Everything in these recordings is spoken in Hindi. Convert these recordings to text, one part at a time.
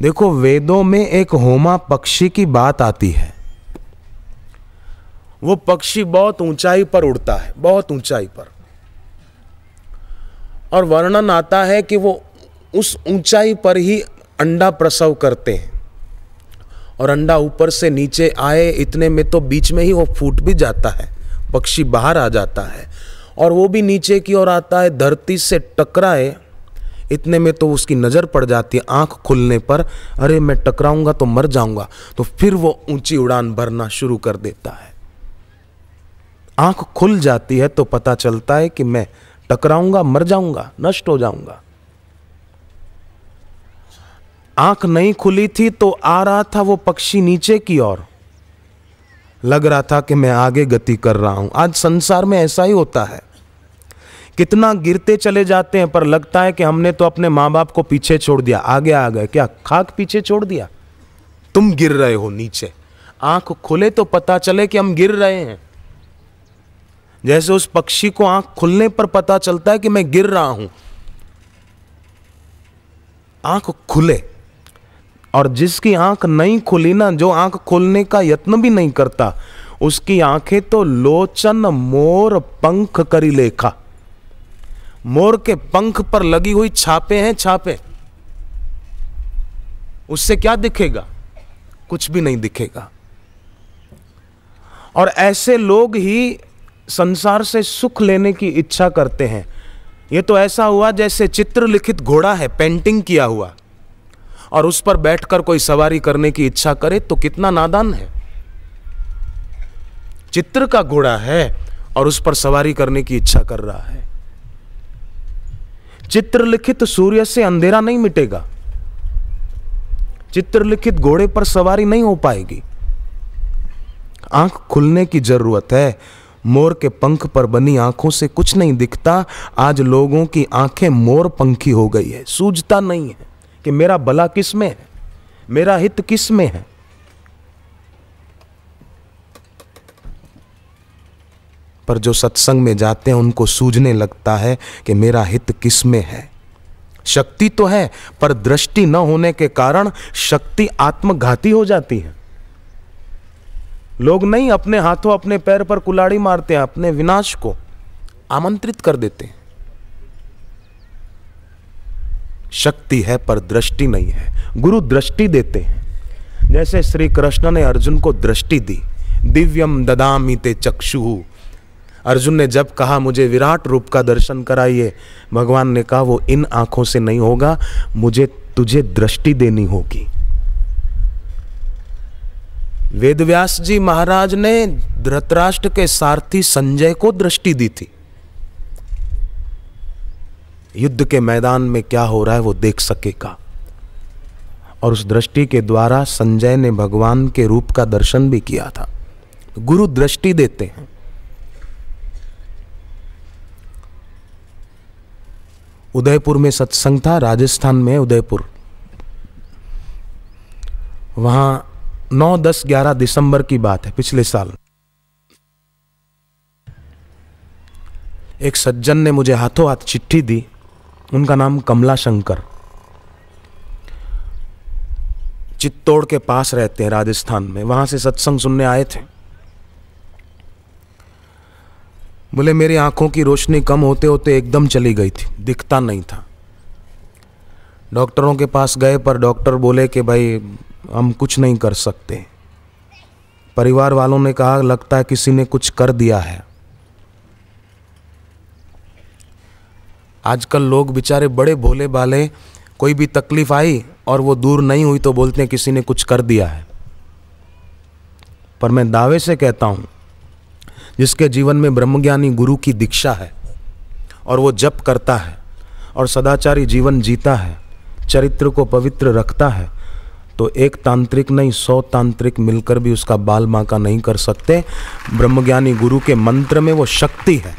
देखो वेदों में एक होमा पक्षी की बात आती है वो पक्षी बहुत ऊंचाई पर उड़ता है बहुत ऊंचाई पर और वर्णन आता है कि वो उस ऊंचाई पर ही अंडा प्रसव करते हैं और अंडा ऊपर से नीचे आए इतने में तो बीच में ही वो फूट भी जाता है पक्षी बाहर आ जाता है और वो भी नीचे की ओर आता है धरती से टकराए इतने में तो उसकी नज़र पड़ जाती है आँख खुलने पर अरे मैं टकराऊंगा तो मर जाऊंगा तो फिर वो ऊंची उड़ान भरना शुरू कर देता है आंख खुल जाती है तो पता चलता है कि मैं टकराऊंगा मर जाऊंगा नष्ट हो जाऊंगा आंख नहीं खुली थी तो आ रहा था वो पक्षी नीचे की ओर लग रहा था कि मैं आगे गति कर रहा हूं आज संसार में ऐसा ही होता है कितना गिरते चले जाते हैं पर लगता है कि हमने तो अपने माँ बाप को पीछे छोड़ दिया आगे आ गए क्या खाक पीछे छोड़ दिया तुम गिर रहे हो नीचे आंख खुले तो पता चले कि हम गिर रहे हैं जैसे उस पक्षी को आंख खुलने पर पता चलता है कि मैं गिर रहा हूं आंख खुले और जिसकी आंख नहीं खुली ना जो आंख खोलने का यत्न भी नहीं करता उसकी आंखें तो लोचन मोर पंख करी लेखा मोर के पंख पर लगी हुई छापे हैं छापे उससे क्या दिखेगा कुछ भी नहीं दिखेगा और ऐसे लोग ही संसार से सुख लेने की इच्छा करते हैं यह तो ऐसा हुआ जैसे चित्र लिखित घोड़ा है पेंटिंग किया हुआ और उस पर बैठकर कोई सवारी करने की इच्छा करे तो कितना नादान है चित्र का घोड़ा है और उस पर सवारी करने की इच्छा कर रहा है चित्रलिखित सूर्य से अंधेरा नहीं मिटेगा चित्रलिखित घोड़े पर सवारी नहीं हो पाएगी आंख खुलने की जरूरत है मोर के पंख पर बनी आंखों से कुछ नहीं दिखता आज लोगों की आंखें मोर पंखी हो गई है सूझता नहीं है कि मेरा भला किस में है मेरा हित किस में है पर जो सत्संग में जाते हैं उनको सूझने लगता है कि मेरा हित किस में है शक्ति तो है पर दृष्टि न होने के कारण शक्ति आत्मघाती हो जाती है लोग नहीं अपने हाथों अपने पैर पर कुलाड़ी मारते हैं अपने विनाश को आमंत्रित कर देते हैं शक्ति है पर दृष्टि नहीं है गुरु दृष्टि देते हैं जैसे श्री कृष्ण ने अर्जुन को दृष्टि दी दिव्यम ददामी ते चक्षु अर्जुन ने जब कहा मुझे विराट रूप का दर्शन कराइए भगवान ने कहा वो इन आंखों से नहीं होगा मुझे तुझे दृष्टि देनी होगी वेदव्यास जी महाराज ने धृतराष्ट्र के सारथी संजय को दृष्टि दी थी युद्ध के मैदान में क्या हो रहा है वो देख सकेगा और उस दृष्टि के द्वारा संजय ने भगवान के रूप का दर्शन भी किया था गुरु दृष्टि देते हैं उदयपुर में सत्संग था राजस्थान में उदयपुर वहाँ 9, 10, 11 दिसंबर की बात है पिछले साल एक सज्जन ने मुझे हाथों हाथ चिट्ठी दी उनका नाम कमला शंकर चित्तौड़ के पास रहते हैं राजस्थान में वहाँ से सत्संग सुनने आए थे बोले मेरी आंखों की रोशनी कम होते होते एकदम चली गई थी दिखता नहीं था डॉक्टरों के पास गए पर डॉक्टर बोले कि भाई हम कुछ नहीं कर सकते परिवार वालों ने कहा लगता है किसी ने कुछ कर दिया है आजकल लोग बेचारे बड़े भोले भाले कोई भी तकलीफ आई और वो दूर नहीं हुई तो बोलते हैं किसी ने कुछ कर दिया है पर मैं दावे से कहता हूं जिसके जीवन में ब्रह्मज्ञानी गुरु की दीक्षा है और वो जप करता है और सदाचारी जीवन जीता है चरित्र को पवित्र रखता है तो एक तांत्रिक नहीं सौ तांत्रिक मिलकर भी उसका बाल माका का नहीं कर सकते ब्रह्मज्ञानी गुरु के मंत्र में वो शक्ति है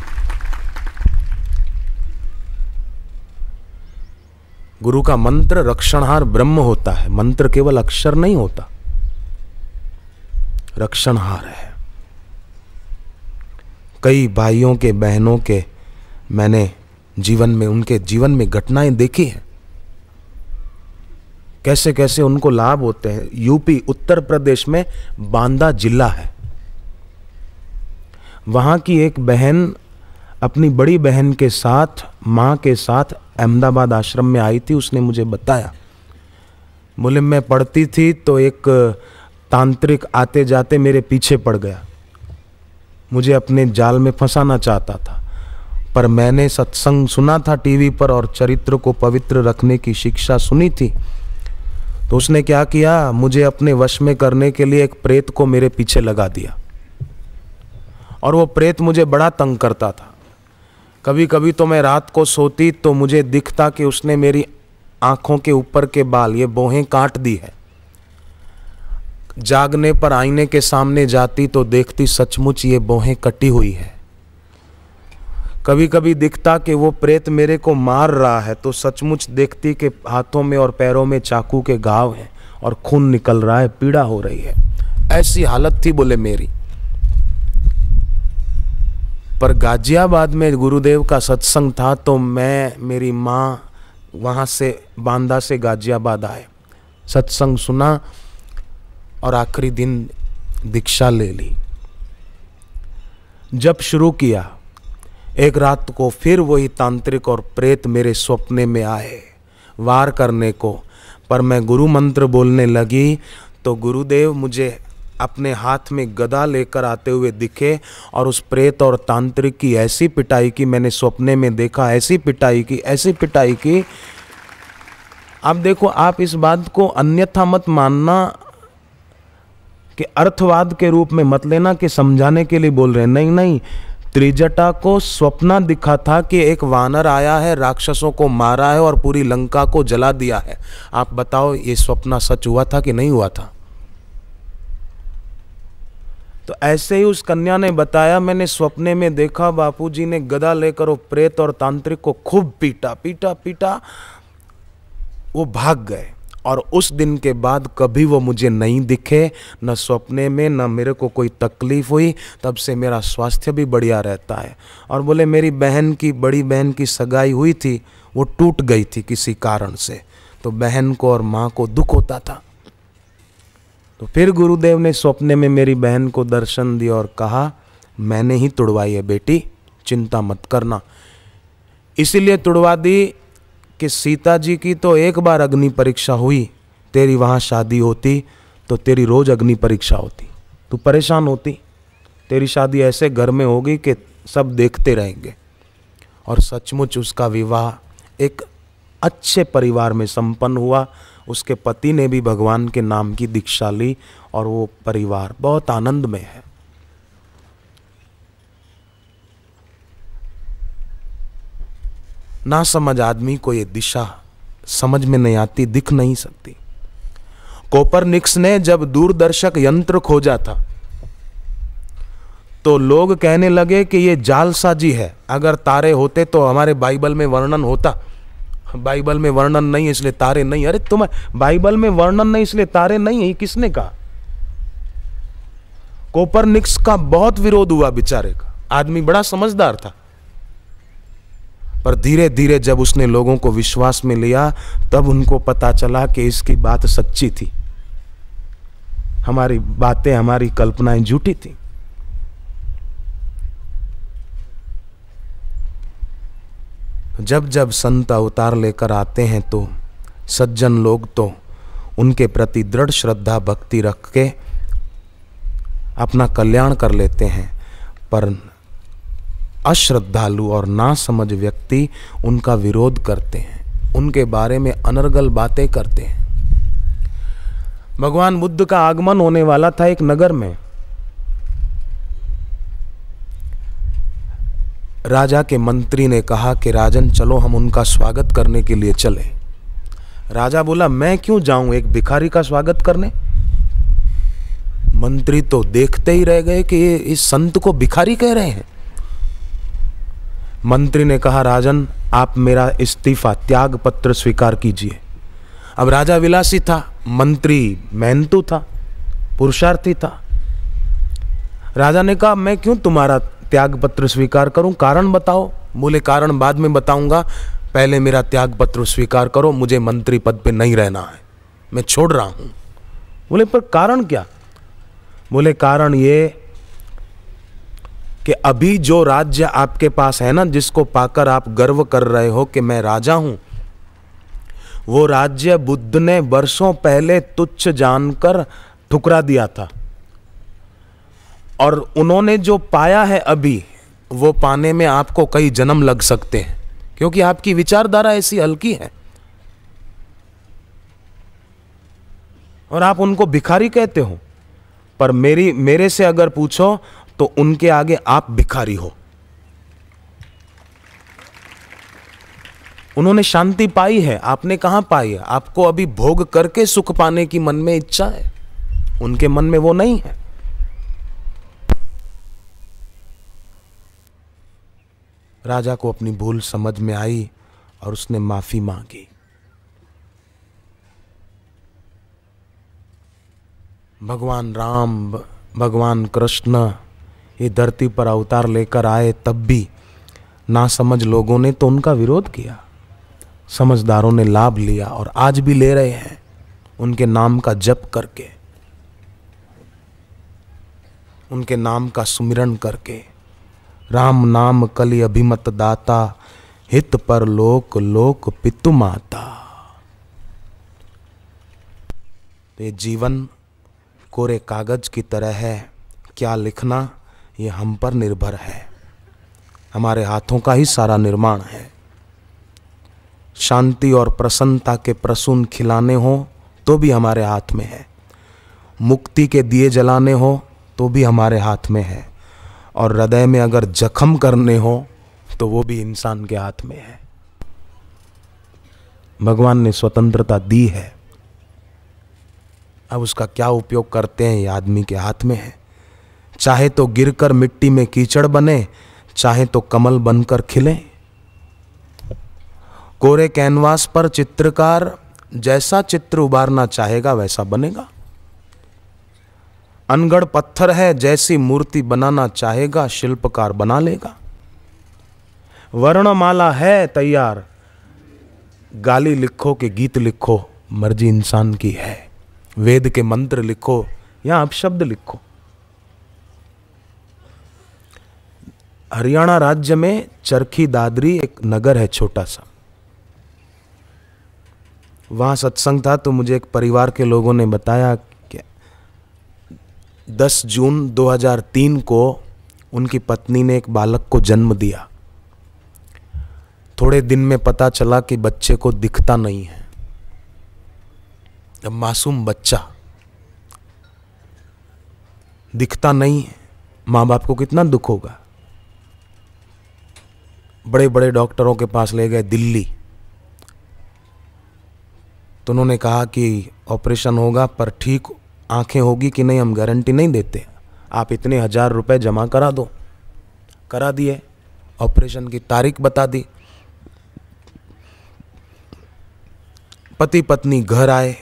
गुरु का मंत्र रक्षणहार ब्रह्म होता है मंत्र केवल अक्षर नहीं होता रक्षणहार है कई भाइयों के बहनों के मैंने जीवन में उनके जीवन में घटनाएं देखी हैं कैसे कैसे उनको लाभ होते हैं यूपी उत्तर प्रदेश में बांदा जिला है वहां की एक बहन अपनी बड़ी बहन के साथ माँ के साथ अहमदाबाद आश्रम में आई थी उसने मुझे बताया बोले मैं पढ़ती थी तो एक तांत्रिक आते जाते मेरे पीछे पड़ गया मुझे अपने जाल में फंसाना चाहता था पर मैंने सत्संग सुना था टीवी पर और चरित्र को पवित्र रखने की शिक्षा सुनी थी तो उसने क्या किया मुझे अपने वश में करने के लिए एक प्रेत को मेरे पीछे लगा दिया और वो प्रेत मुझे बड़ा तंग करता था कभी कभी तो मैं रात को सोती तो मुझे दिखता कि उसने मेरी आंखों के ऊपर के बाल ये बोहें काट दी है जागने पर आईने के सामने जाती तो देखती सचमुच ये बोहें कटी हुई है कभी कभी दिखता कि वो प्रेत मेरे को मार रहा है तो सचमुच देखती कि हाथों में और पैरों में चाकू के घाव हैं और खून निकल रहा है पीड़ा हो रही है ऐसी हालत थी बोले मेरी पर गाजियाबाद में गुरुदेव का सत्संग था तो मैं मेरी माँ वहाँ से बांदा से गाजियाबाद आए सत्संग सुना और आखिरी दिन दीक्षा ले ली जब शुरू किया एक रात को फिर वही तांत्रिक और प्रेत मेरे सपने में आए वार करने को पर मैं गुरु मंत्र बोलने लगी तो गुरुदेव मुझे अपने हाथ में गदा लेकर आते हुए दिखे और उस प्रेत और तांत्रिक की ऐसी पिटाई की मैंने सपने में देखा ऐसी पिटाई की ऐसी पिटाई की अब देखो आप इस बात को अन्यथा मत मानना कि अर्थवाद के रूप में मत लेना कि समझाने के लिए बोल रहे हैं नहीं नहीं त्रिजटा को स्वप्न दिखा था कि एक वानर आया है राक्षसों को मारा है और पूरी लंका को जला दिया है आप बताओ ये स्वप्न सच हुआ था कि नहीं हुआ था तो ऐसे ही उस कन्या ने बताया मैंने स्वप्ने में देखा बापूजी ने गदा लेकर वो प्रेत और तांत्रिक को खूब पीटा पीटा पीटा वो भाग गए और उस दिन के बाद कभी वो मुझे नहीं दिखे न सपने में न मेरे को कोई तकलीफ़ हुई तब से मेरा स्वास्थ्य भी बढ़िया रहता है और बोले मेरी बहन की बड़ी बहन की सगाई हुई थी वो टूट गई थी किसी कारण से तो बहन को और माँ को दुख होता था तो फिर गुरुदेव ने सपने में मेरी बहन को दर्शन दिया और कहा मैंने ही तुड़वाई है बेटी चिंता मत करना इसीलिए तुड़वा दी कि सीता जी की तो एक बार अग्नि परीक्षा हुई तेरी वहाँ शादी होती तो तेरी रोज़ अग्नि परीक्षा होती तू परेशान होती तेरी शादी ऐसे घर में होगी कि सब देखते रहेंगे और सचमुच उसका विवाह एक अच्छे परिवार में संपन्न हुआ उसके पति ने भी भगवान के नाम की दीक्षा ली और वो परिवार बहुत आनंद में है ना समझ आदमी को ये दिशा समझ में नहीं आती दिख नहीं सकती कोपरनिक्स ने जब दूरदर्शक यंत्र खोजा था तो लोग कहने लगे कि ये जालसाजी है अगर तारे होते तो हमारे बाइबल में वर्णन होता बाइबल में वर्णन नहीं है इसलिए तारे नहीं अरे तुम बाइबल में वर्णन नहीं इसलिए तारे नहीं है किसने कहा कोपरनिक्स का बहुत विरोध हुआ बेचारे का आदमी बड़ा समझदार था पर धीरे धीरे जब उसने लोगों को विश्वास में लिया तब उनको पता चला कि इसकी बात सच्ची थी हमारी बातें हमारी कल्पनाएं झूठी थी जब जब संत अवतार लेकर आते हैं तो सज्जन लोग तो उनके प्रति दृढ़ श्रद्धा भक्ति रख के अपना कल्याण कर लेते हैं पर अश्रद्धालु और समझ व्यक्ति उनका विरोध करते हैं उनके बारे में अनर्गल बातें करते हैं भगवान बुद्ध का आगमन होने वाला था एक नगर में राजा के मंत्री ने कहा कि राजन चलो हम उनका स्वागत करने के लिए चले राजा बोला मैं क्यों जाऊं एक भिखारी का स्वागत करने मंत्री तो देखते ही रह गए कि ये इस संत को भिखारी कह रहे हैं मंत्री ने कहा राजन आप मेरा इस्तीफा त्याग पत्र स्वीकार कीजिए अब राजा विलासी था मंत्री मेहनतु था पुरुषार्थी था राजा ने कहा मैं क्यों तुम्हारा त्याग पत्र स्वीकार करूं कारण बताओ बोले कारण बाद में बताऊंगा पहले मेरा त्याग पत्र स्वीकार करो मुझे मंत्री पद पे नहीं रहना है मैं छोड़ रहा हूं बोले पर कारण क्या बोले कारण ये कि अभी जो राज्य आपके पास है ना जिसको पाकर आप गर्व कर रहे हो कि मैं राजा हूं वो राज्य बुद्ध ने वर्षों पहले तुच्छ जानकर ठुकरा दिया था और उन्होंने जो पाया है अभी वो पाने में आपको कई जन्म लग सकते हैं क्योंकि आपकी विचारधारा ऐसी हल्की है और आप उनको भिखारी कहते हो पर मेरी मेरे से अगर पूछो तो उनके आगे आप भिखारी हो उन्होंने शांति पाई है आपने कहां पाई है आपको अभी भोग करके सुख पाने की मन में इच्छा है उनके मन में वो नहीं है राजा को अपनी भूल समझ में आई और उसने माफी मांगी भगवान राम भगवान कृष्ण ये धरती पर अवतार लेकर आए तब भी ना समझ लोगों ने तो उनका विरोध किया समझदारों ने लाभ लिया और आज भी ले रहे हैं उनके नाम का जप करके उनके नाम का सुमिरन करके राम नाम कलि अभिमत दाता हित पर लोक लोक पितु माता तो ये जीवन कोरे कागज की तरह है क्या लिखना ये हम पर निर्भर है हमारे हाथों का ही सारा निर्माण है शांति और प्रसन्नता के प्रसून खिलाने हो तो भी हमारे हाथ में है मुक्ति के दिए जलाने हो तो भी हमारे हाथ में है और हृदय में अगर जख्म करने हो तो वो भी इंसान के हाथ में है भगवान ने स्वतंत्रता दी है अब उसका क्या उपयोग करते हैं ये आदमी के हाथ में है चाहे तो गिरकर मिट्टी में कीचड़ बने चाहे तो कमल बनकर खिले कोरे कैनवास पर चित्रकार जैसा चित्र उबारना चाहेगा वैसा बनेगा अनगढ़ पत्थर है जैसी मूर्ति बनाना चाहेगा शिल्पकार बना लेगा वर्णमाला है तैयार गाली लिखो के गीत लिखो मर्जी इंसान की है वेद के मंत्र लिखो या अपशब्द लिखो हरियाणा राज्य में चरखी दादरी एक नगर है छोटा सा वहाँ सत्संग था तो मुझे एक परिवार के लोगों ने बताया कि 10 जून 2003 को उनकी पत्नी ने एक बालक को जन्म दिया थोड़े दिन में पता चला कि बच्चे को दिखता नहीं है अब मासूम बच्चा दिखता नहीं है माँ बाप को कितना दुख होगा बड़े बड़े डॉक्टरों के पास ले गए दिल्ली तो उन्होंने कहा कि ऑपरेशन होगा पर ठीक आंखें होगी कि नहीं हम गारंटी नहीं देते आप इतने हज़ार रुपए जमा करा दो करा दिए ऑपरेशन की तारीख बता दी पति पत्नी घर आए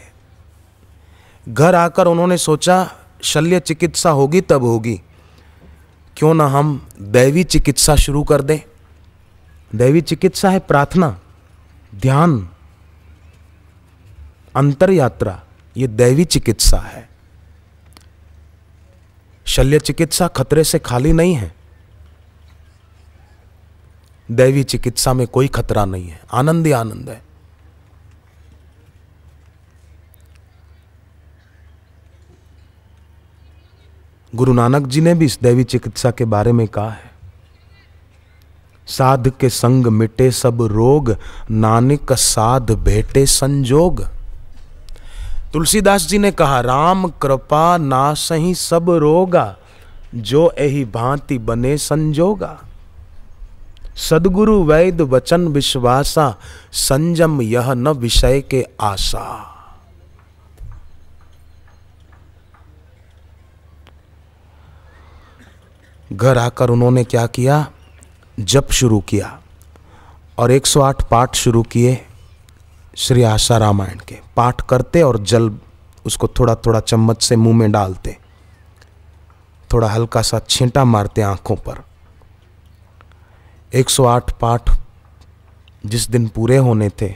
घर आकर उन्होंने सोचा शल्य चिकित्सा होगी तब होगी क्यों ना हम दैवी चिकित्सा शुरू कर दें दैवी चिकित्सा है प्रार्थना ध्यान अंतर यात्रा ये दैवी चिकित्सा है शल्य चिकित्सा खतरे से खाली नहीं है दैवी चिकित्सा में कोई खतरा नहीं है आनंद ही आनंद है गुरु नानक जी ने भी इस दैवी चिकित्सा के बारे में कहा है साध के संग मिटे सब रोग नानक साध भेटे संजोग तुलसीदास जी ने कहा राम कृपा सही सब रोगा जो एही भांति बने संजोगा सदगुरु वैद वचन विश्वासा संजम यह न विषय के आशा घर आकर उन्होंने क्या किया जप शुरू किया और 108 पाठ शुरू किए श्री आशा रामायण के पाठ करते और जल उसको थोड़ा थोड़ा चम्मच से मुंह में डालते थोड़ा हल्का सा छींटा मारते आंखों पर 108 पाठ जिस दिन पूरे होने थे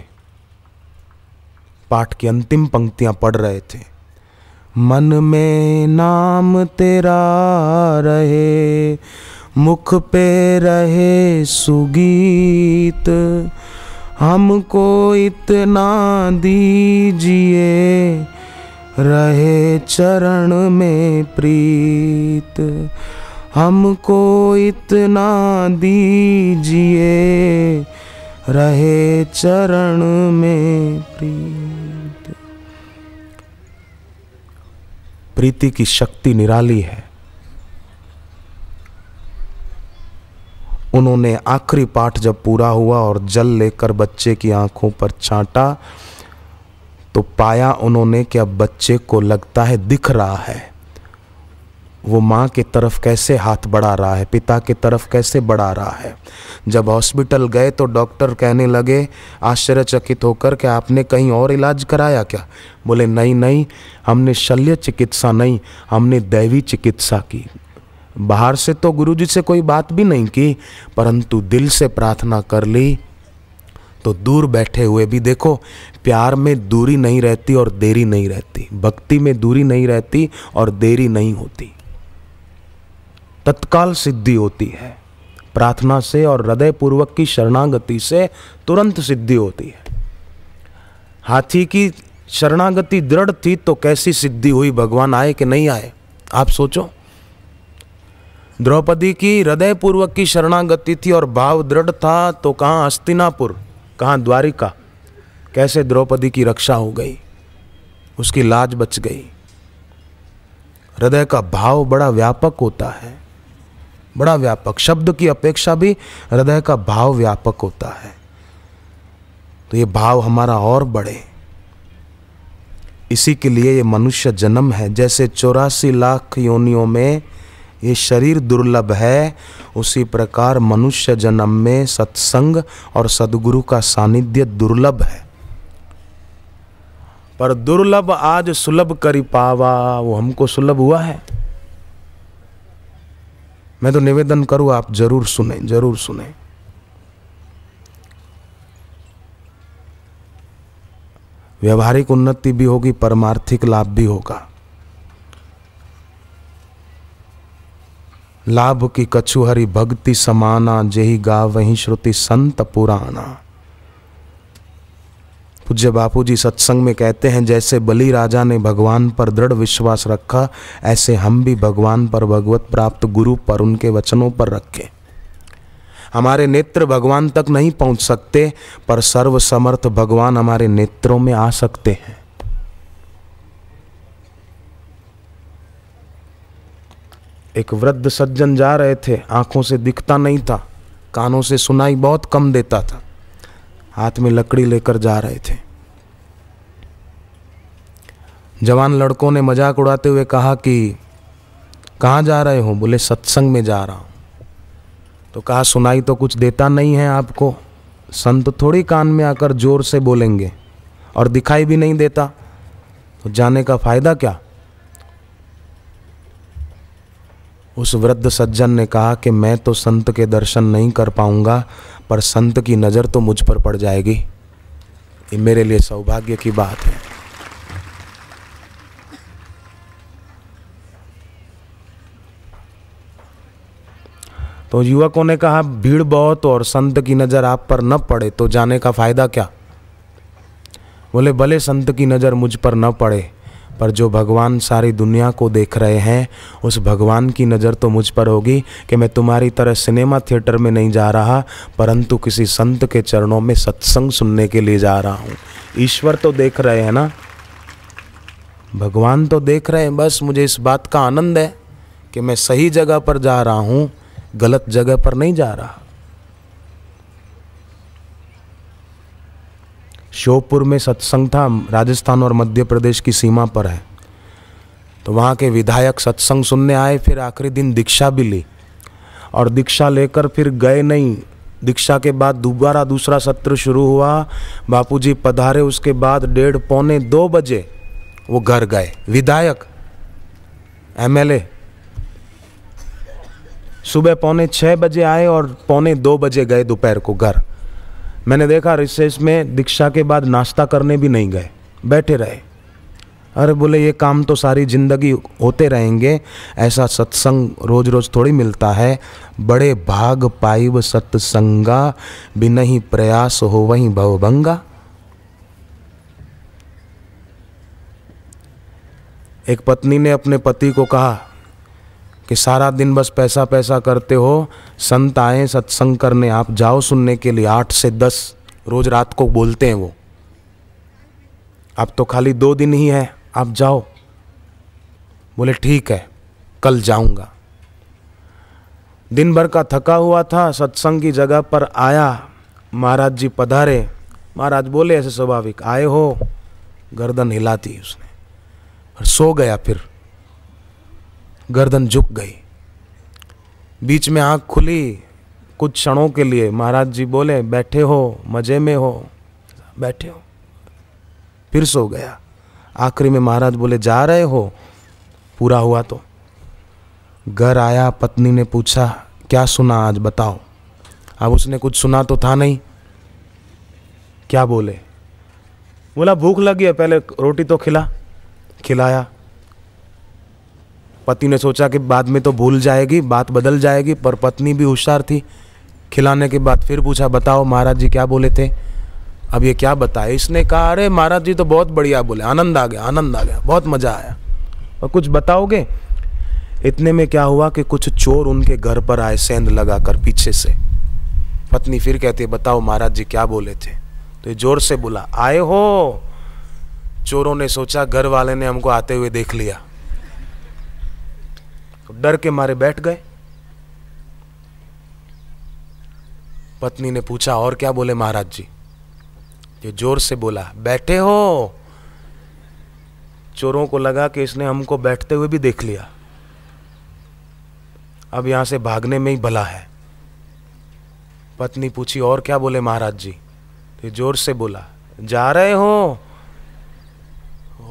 पाठ की अंतिम पंक्तियां पढ़ रहे थे मन में नाम तेरा रहे मुख पे रहे सुगीत हमको इतना दीजिए रहे चरण में प्रीत हमको इतना दीजिए रहे चरण में प्रीत प्रीति की शक्ति निराली है उन्होंने आखिरी पाठ जब पूरा हुआ और जल लेकर बच्चे की आंखों पर छाटा तो पाया उन्होंने कि अब बच्चे को लगता है दिख रहा है वो माँ की तरफ कैसे हाथ बढ़ा रहा है पिता की तरफ कैसे बढ़ा रहा है जब हॉस्पिटल गए तो डॉक्टर कहने लगे आश्चर्यचकित होकर कि आपने कहीं और इलाज कराया क्या बोले नहीं नहीं हमने शल्य चिकित्सा नहीं हमने दैवी चिकित्सा की बाहर से तो गुरु जी से कोई बात भी नहीं की परंतु दिल से प्रार्थना कर ली तो दूर बैठे हुए भी देखो प्यार में दूरी नहीं रहती और देरी नहीं रहती भक्ति में दूरी नहीं रहती और देरी नहीं होती तत्काल सिद्धि होती है प्रार्थना से और हृदय पूर्वक की शरणागति से तुरंत सिद्धि होती है हाथी की शरणागति दृढ़ थी तो कैसी सिद्धि हुई भगवान आए कि नहीं आए आप सोचो द्रौपदी की हृदय पूर्वक की शरणागति थी और भाव दृढ़ था तो कहाँ अस्तिनापुर कहाँ द्वारिका कैसे द्रौपदी की रक्षा हो गई उसकी लाज बच गई हृदय का भाव बड़ा व्यापक होता है बड़ा व्यापक शब्द की अपेक्षा भी हृदय का भाव व्यापक होता है तो ये भाव हमारा और बढ़े इसी के लिए ये मनुष्य जन्म है जैसे चौरासी लाख योनियों में ये शरीर दुर्लभ है उसी प्रकार मनुष्य जन्म में सत्संग और सदगुरु का सानिध्य दुर्लभ है पर दुर्लभ आज सुलभ करी पावा वो हमको सुलभ हुआ है मैं तो निवेदन करूं आप जरूर सुने जरूर सुने व्यवहारिक उन्नति भी होगी परमार्थिक लाभ भी होगा लाभ की कछुहरी भक्ति समाना जेही गा वही श्रुति संत पुराना पूज्य बापू जी सत्संग में कहते हैं जैसे बलि राजा ने भगवान पर दृढ़ विश्वास रखा ऐसे हम भी भगवान पर भगवत प्राप्त गुरु पर उनके वचनों पर रखें हमारे नेत्र भगवान तक नहीं पहुंच सकते पर सर्वसमर्थ भगवान हमारे नेत्रों में आ सकते हैं एक वृद्ध सज्जन जा रहे थे आंखों से दिखता नहीं था कानों से सुनाई बहुत कम देता था हाथ में लकड़ी लेकर जा रहे थे जवान लड़कों ने मजाक उड़ाते हुए कहा कि कहाँ जा रहे हो बोले सत्संग में जा रहा हूँ तो कहा सुनाई तो कुछ देता नहीं है आपको संत थोड़ी कान में आकर जोर से बोलेंगे और दिखाई भी नहीं देता तो जाने का फायदा क्या उस वृद्ध सज्जन ने कहा कि मैं तो संत के दर्शन नहीं कर पाऊंगा पर संत की नज़र तो मुझ पर पड़ जाएगी ये मेरे लिए सौभाग्य की बात है तो युवकों ने कहा भीड़ बहुत और संत की नज़र आप पर न पड़े तो जाने का फायदा क्या बोले भले संत की नज़र मुझ पर न पड़े पर जो भगवान सारी दुनिया को देख रहे हैं उस भगवान की नज़र तो मुझ पर होगी कि मैं तुम्हारी तरह सिनेमा थिएटर में नहीं जा रहा परंतु किसी संत के चरणों में सत्संग सुनने के लिए जा रहा हूँ ईश्वर तो देख रहे हैं ना भगवान तो देख रहे हैं बस मुझे इस बात का आनंद है कि मैं सही जगह पर जा रहा हूँ गलत जगह पर नहीं जा रहा श्योपुर में सत्संग था राजस्थान और मध्य प्रदेश की सीमा पर है तो वहाँ के विधायक सत्संग सुनने आए फिर आखिरी दिन दीक्षा भी ली और दीक्षा लेकर फिर गए नहीं दीक्षा के बाद दोबारा दूसरा सत्र शुरू हुआ बापूजी पधारे उसके बाद डेढ़ पौने दो बजे वो घर गए विधायक एमएलए सुबह पौने छः बजे आए और पौने दो बजे गए दोपहर को घर मैंने देखा रिसेस में दीक्षा के बाद नाश्ता करने भी नहीं गए बैठे रहे अरे बोले ये काम तो सारी ज़िंदगी होते रहेंगे ऐसा सत्संग रोज रोज थोड़ी मिलता है बड़े भाग पाइब सत्संगा बिना ही प्रयास हो वहीं भवभंगा एक पत्नी ने अपने पति को कहा कि सारा दिन बस पैसा पैसा करते हो संत आए सत्संग करने आप जाओ सुनने के लिए आठ से दस रोज रात को बोलते हैं वो अब तो खाली दो दिन ही है आप जाओ बोले ठीक है कल जाऊंगा दिन भर का थका हुआ था सत्संग की जगह पर आया महाराज जी पधारे महाराज बोले ऐसे स्वाभाविक आए हो गर्दन हिलाती उसने और सो गया फिर गर्दन झुक गई बीच में आँख खुली कुछ क्षणों के लिए महाराज जी बोले बैठे हो मज़े में हो बैठे हो फिर सो गया आखिरी में महाराज बोले जा रहे हो पूरा हुआ तो घर आया पत्नी ने पूछा क्या सुना आज बताओ अब उसने कुछ सुना तो था नहीं क्या बोले बोला भूख लगी है पहले रोटी तो खिला खिलाया पति ने सोचा कि बाद में तो भूल जाएगी बात बदल जाएगी पर पत्नी भी होशियार थी खिलाने के बाद फिर पूछा बताओ महाराज जी क्या बोले थे अब ये क्या बताए इसने कहा अरे महाराज जी तो बहुत बढ़िया बोले आनंद आ गया आनंद आ गया बहुत मज़ा आया और कुछ बताओगे इतने में क्या हुआ कि कुछ चोर उनके घर पर आए सेंध लगा कर पीछे से पत्नी फिर कहती है बताओ महाराज जी क्या बोले थे तो ये जोर से बोला आए हो चोरों ने सोचा घर वाले ने हमको आते हुए देख लिया तो डर के मारे बैठ गए पत्नी ने पूछा और क्या बोले महाराज जी ये जोर से बोला बैठे हो चोरों को लगा कि इसने हमको बैठते हुए भी देख लिया अब यहां से भागने में ही भला है पत्नी पूछी और क्या बोले महाराज जी तो ये जोर से बोला जा रहे हो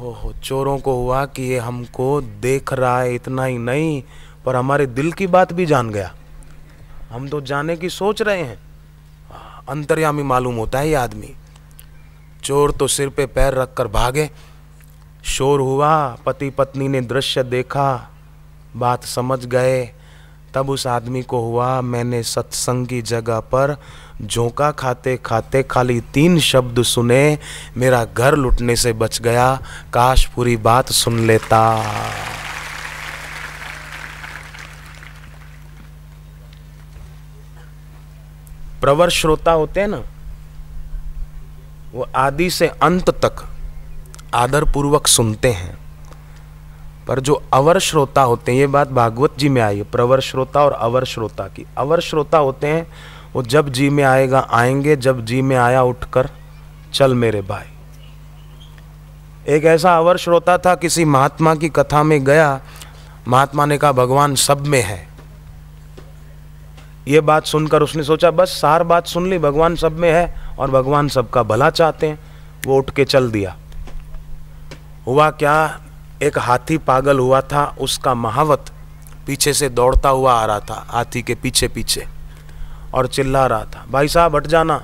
ओहो चोरों को हुआ कि ये हमको देख रहा है इतना ही नहीं पर हमारे दिल की बात भी जान गया हम तो जाने की सोच रहे हैं अंतर्यामी मालूम होता है ये आदमी चोर तो सिर पे पैर रख कर भागे शोर हुआ पति पत्नी ने दृश्य देखा बात समझ गए तब उस आदमी को हुआ मैंने सत्संग की जगह पर झोंका खाते खाते खाली तीन शब्द सुने मेरा घर लुटने से बच गया काश पूरी बात सुन लेता प्रवर श्रोता होते हैं ना वो आदि से अंत तक आदरपूर्वक सुनते हैं पर जो अवर श्रोता होते हैं ये बात भागवत जी में आई है प्रवर श्रोता और अवर श्रोता की अवर श्रोता होते हैं वो जब जी में आएगा आएंगे जब जी में आया उठकर चल मेरे भाई एक ऐसा अवर श्रोता था किसी महात्मा की कथा में गया महात्मा ने कहा भगवान सब में है ये बात सुनकर उसने सोचा बस सार बात सुन ली भगवान सब में है और भगवान सबका भला चाहते हैं वो उठ के चल दिया हुआ क्या एक हाथी पागल हुआ था उसका महावत पीछे से दौड़ता हुआ आ रहा था हाथी के पीछे पीछे और चिल्ला रहा था भाई साहब हट जाना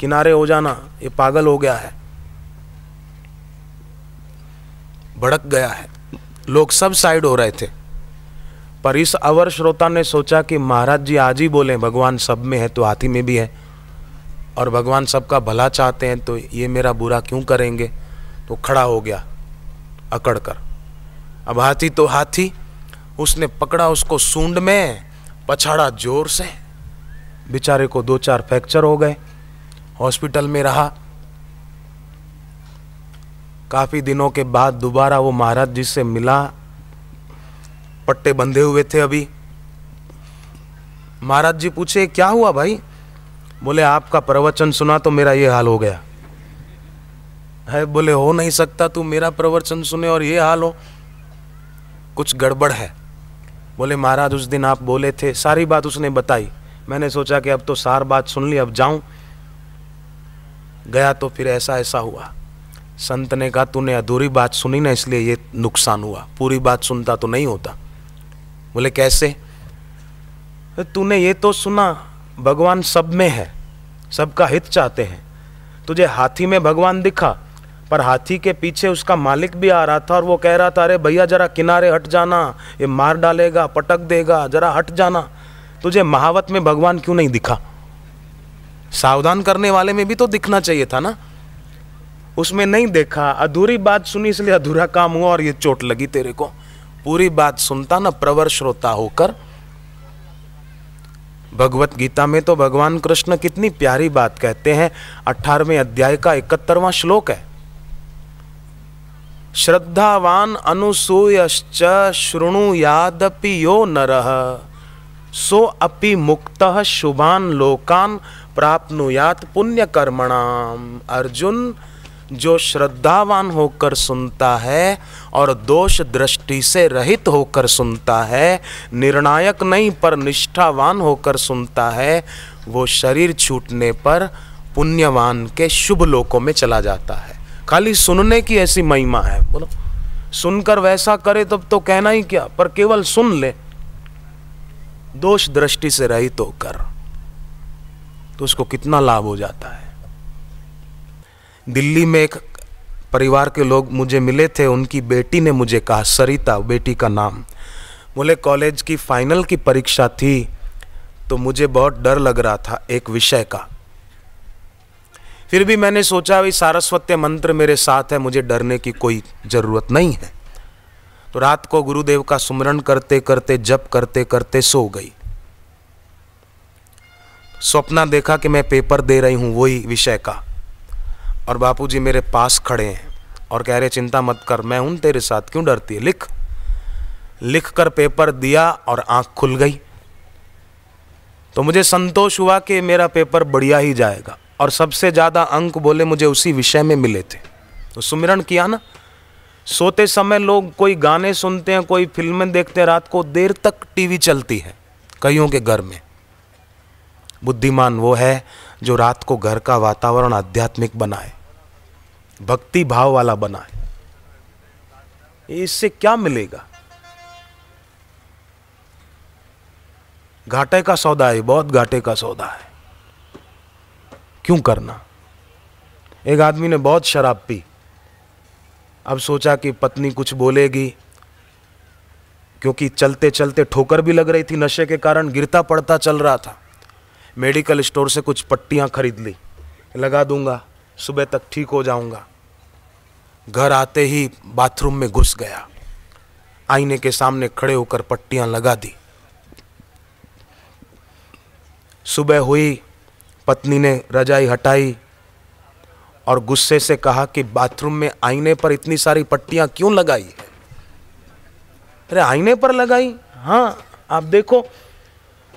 किनारे हो जाना ये पागल हो गया है भड़क गया है लोग सब साइड हो रहे थे पर इस अवर श्रोता ने सोचा कि महाराज जी आज ही बोले भगवान सब में है तो हाथी में भी है और भगवान सबका भला चाहते हैं तो ये मेरा बुरा क्यों करेंगे तो खड़ा हो गया अकड़ कर अब हाथी तो हाथी उसने पकड़ा उसको सूंड में पछाड़ा जोर से बेचारे को दो चार फ्रैक्चर हो गए हॉस्पिटल में रहा काफ़ी दिनों के बाद दोबारा वो महाराज जी से मिला पट्टे बंधे हुए थे अभी महाराज जी पूछे क्या हुआ भाई बोले आपका प्रवचन सुना तो मेरा ये हाल हो गया है बोले हो नहीं सकता तू मेरा प्रवचन सुने और ये हाल हो कुछ गड़बड़ है बोले महाराज उस दिन आप बोले थे सारी बात उसने बताई मैंने सोचा कि अब तो सार बात सुन ली अब जाऊं गया तो फिर ऐसा ऐसा हुआ संत ने कहा तूने अधूरी बात सुनी ना इसलिए ये नुकसान हुआ पूरी बात सुनता तो नहीं होता बोले कैसे तूने ये तो सुना भगवान सब में है सबका हित चाहते हैं तुझे हाथी में भगवान दिखा पर हाथी के पीछे उसका मालिक भी आ रहा था और वो कह रहा था अरे भैया जरा किनारे हट जाना ये मार डालेगा पटक देगा जरा हट जाना तुझे महावत में भगवान क्यों नहीं दिखा सावधान करने वाले में भी तो दिखना चाहिए था ना उसमें नहीं देखा अधूरी बात सुनी इसलिए अधूरा काम हुआ और ये चोट लगी तेरे को पूरी बात सुनता ना प्रवर श्रोता होकर भगवत गीता में तो भगवान कृष्ण कितनी प्यारी बात कहते हैं अठारहवें अध्याय का इकहत्तरवां श्लोक है श्रद्धावान अनुसूयश्च यादपि यो नर सो अपि मुक्त शुभान लोकान प्राप्नुयात पुण्यकर्मणाम अर्जुन जो श्रद्धावान होकर सुनता है और दोष दृष्टि से रहित होकर सुनता है निर्णायक नहीं पर निष्ठावान होकर सुनता है वो शरीर छूटने पर पुण्यवान के शुभ लोकों में चला जाता है खाली सुनने की ऐसी महिमा है बोलो सुनकर वैसा करे तब तो कहना ही क्या पर केवल सुन ले दोष दृष्टि से रहित तो होकर तो उसको कितना लाभ हो जाता है दिल्ली में एक परिवार के लोग मुझे मिले थे उनकी बेटी ने मुझे कहा सरिता बेटी का नाम बोले कॉलेज की फाइनल की परीक्षा थी तो मुझे बहुत डर लग रहा था एक विषय का फिर भी मैंने सोचा भाई सारस्वत्य मंत्र मेरे साथ है मुझे डरने की कोई ज़रूरत नहीं है तो रात को गुरुदेव का सुमरण करते करते जप करते करते सो गई सपना देखा कि मैं पेपर दे रही हूँ वही विषय का और बापूजी मेरे पास खड़े हैं और कह रहे चिंता मत कर मैं हूं तेरे साथ क्यों डरती है लिख लिख कर पेपर दिया और आंख खुल गई तो मुझे संतोष हुआ कि मेरा पेपर बढ़िया ही जाएगा और सबसे ज़्यादा अंक बोले मुझे उसी विषय में मिले थे तो सुमिरन किया ना सोते समय लोग कोई गाने सुनते हैं कोई फिल्में देखते हैं रात को देर तक टीवी चलती है कईयों के घर में बुद्धिमान वो है जो रात को घर का वातावरण आध्यात्मिक बनाए भक्ति भाव वाला बनाए इससे क्या मिलेगा घाटे का सौदा है बहुत घाटे का सौदा है क्यों करना एक आदमी ने बहुत शराब पी अब सोचा कि पत्नी कुछ बोलेगी क्योंकि चलते चलते ठोकर भी लग रही थी नशे के कारण गिरता पड़ता चल रहा था मेडिकल स्टोर से कुछ पट्टियां खरीद ली लगा दूंगा सुबह तक ठीक हो जाऊंगा घर आते ही बाथरूम में घुस गया आईने के सामने खड़े होकर पट्टियां लगा दी सुबह हुई पत्नी ने रजाई हटाई और गुस्से से कहा कि बाथरूम में आईने पर इतनी सारी पट्टियां क्यों लगाई है अरे आईने पर लगाई हाँ आप देखो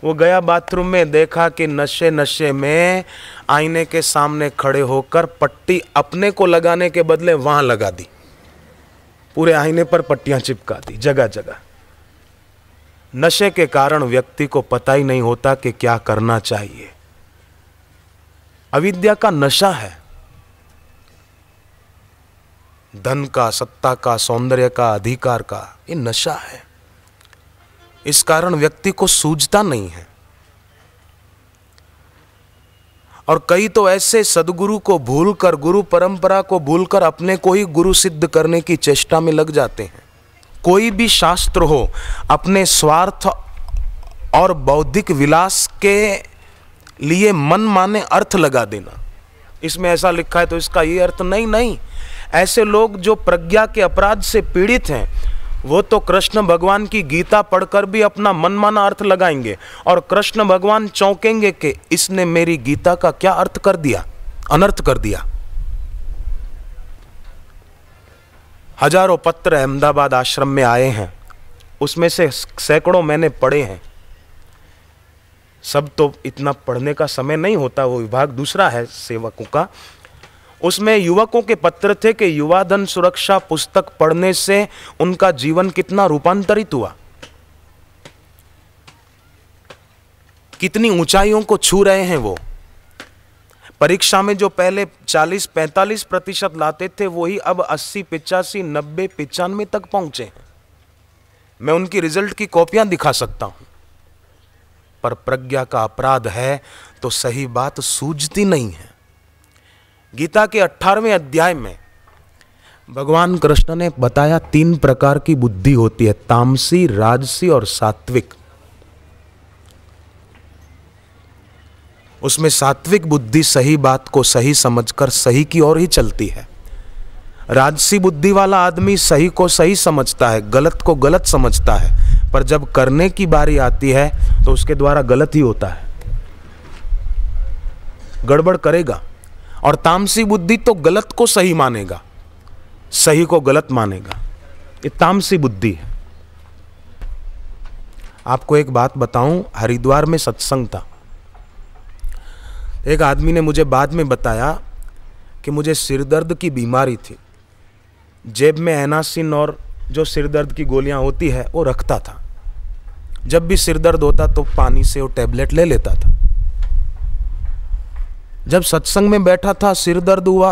वो गया बाथरूम में देखा कि नशे नशे में आईने के सामने खड़े होकर पट्टी अपने को लगाने के बदले वहां लगा दी पूरे आईने पर पट्टियां चिपका दी जगह जगह नशे के कारण व्यक्ति को पता ही नहीं होता कि क्या करना चाहिए अविद्या का नशा है धन का सत्ता का सौंदर्य का अधिकार का ये नशा है इस कारण व्यक्ति को सूझता नहीं है और कई तो ऐसे सदगुरु को भूलकर गुरु परंपरा को भूलकर अपने को ही गुरु सिद्ध करने की चेष्टा में लग जाते हैं कोई भी शास्त्र हो अपने स्वार्थ और बौद्धिक विलास के लिए मन माने अर्थ लगा देना इसमें ऐसा लिखा है तो इसका ये अर्थ नहीं नहीं ऐसे लोग जो प्रज्ञा के अपराध से पीड़ित हैं वो तो कृष्ण भगवान की गीता पढ़कर भी अपना मनमाना अर्थ लगाएंगे और कृष्ण भगवान चौंकेंगे कि इसने मेरी गीता का क्या अर्थ कर दिया अनर्थ कर दिया हजारों पत्र अहमदाबाद आश्रम में आए हैं उसमें से सैकड़ों मैंने पढ़े हैं सब तो इतना पढ़ने का समय नहीं होता वो विभाग दूसरा है सेवकों का उसमें युवकों के पत्र थे कि युवा धन सुरक्षा पुस्तक पढ़ने से उनका जीवन कितना रूपांतरित हुआ कितनी ऊंचाइयों को छू रहे हैं वो परीक्षा में जो पहले 40-45 प्रतिशत लाते थे वही अब 80 पिचासी नब्बे पिचानवे तक पहुंचे मैं उनकी रिजल्ट की कॉपियां दिखा सकता हूं पर प्रज्ञा का अपराध है तो सही बात सूझती नहीं है गीता के 18वें अध्याय में भगवान कृष्ण ने बताया तीन प्रकार की बुद्धि होती है तामसी राजसी और सात्विक उसमें सात्विक बुद्धि सही बात को सही समझकर सही की ओर ही चलती है राजसी बुद्धि वाला आदमी सही को सही समझता है गलत को गलत समझता है पर जब करने की बारी आती है तो उसके द्वारा गलत ही होता है गड़बड़ करेगा और तामसी बुद्धि तो गलत को सही मानेगा सही को गलत मानेगा ये तामसी बुद्धि है आपको एक बात बताऊं हरिद्वार में सत्संग था एक आदमी ने मुझे बाद में बताया कि मुझे सिरदर्द की बीमारी थी जेब में एनासिन और जो सिर दर्द की गोलियाँ होती है वो रखता था जब भी सिर दर्द होता तो पानी से वो टैबलेट ले लेता था जब सत्संग में बैठा था सिर दर्द हुआ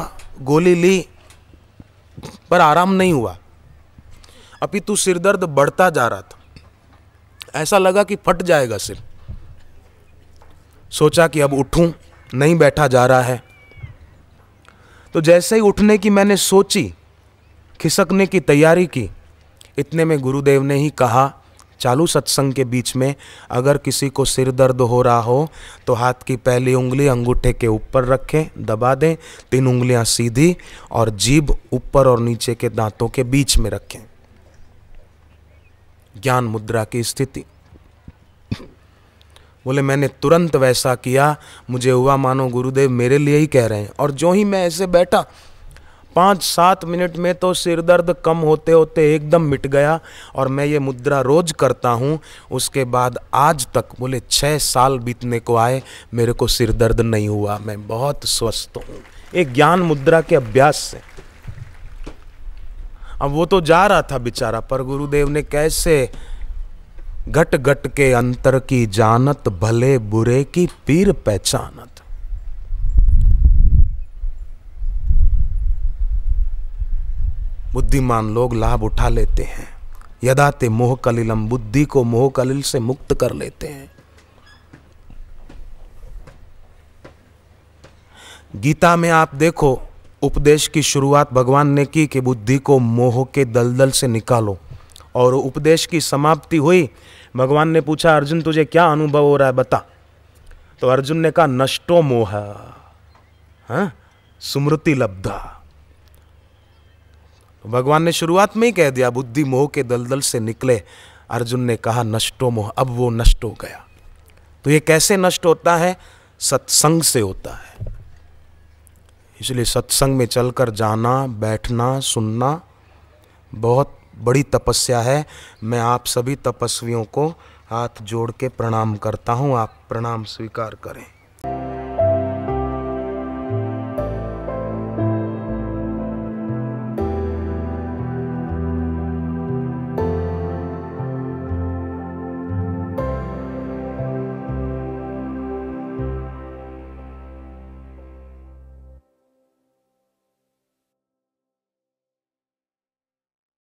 गोली ली पर आराम नहीं हुआ अपितु सिर दर्द बढ़ता जा रहा था ऐसा लगा कि फट जाएगा सिर सोचा कि अब उठूं नहीं बैठा जा रहा है तो जैसे ही उठने की मैंने सोची खिसकने की तैयारी की इतने में गुरुदेव ने ही कहा चालू सत्संग के बीच में अगर किसी को सिर दर्द हो रहा हो तो हाथ की पहली उंगली अंगूठे के ऊपर रखें दबा दें तीन उंगलियां सीधी और जीभ ऊपर और नीचे के दांतों के बीच में रखें ज्ञान मुद्रा की स्थिति बोले मैंने तुरंत वैसा किया मुझे हुआ मानो गुरुदेव मेरे लिए ही कह रहे हैं और जो ही मैं ऐसे बैठा पाँच सात मिनट में तो सिर दर्द कम होते होते एकदम मिट गया और मैं ये मुद्रा रोज करता हूँ उसके बाद आज तक बोले छः साल बीतने को आए मेरे को सिर दर्द नहीं हुआ मैं बहुत स्वस्थ हूँ एक ज्ञान मुद्रा के अभ्यास से अब वो तो जा रहा था बेचारा पर गुरुदेव ने कैसे घट घट के अंतर की जानत भले बुरे की पीर पहचानत बुद्धिमान लोग लाभ उठा लेते हैं यदाते मोह कलिलम बुद्धि को मोह कलिल से मुक्त कर लेते हैं गीता में आप देखो उपदेश की शुरुआत भगवान ने की कि बुद्धि को मोह के दलदल से निकालो और उपदेश की समाप्ति हुई भगवान ने पूछा अर्जुन तुझे क्या अनुभव हो रहा है बता तो अर्जुन ने कहा नष्टो मोह हाँ? सुमृति स्मृति लब्धा भगवान ने शुरुआत में ही कह दिया बुद्धि मोह के दलदल से निकले अर्जुन ने कहा नष्टो मोह अब वो नष्ट हो गया तो ये कैसे नष्ट होता है सत्संग से होता है इसलिए सत्संग में चलकर जाना बैठना सुनना बहुत बड़ी तपस्या है मैं आप सभी तपस्वियों को हाथ जोड़ के प्रणाम करता हूँ आप प्रणाम स्वीकार करें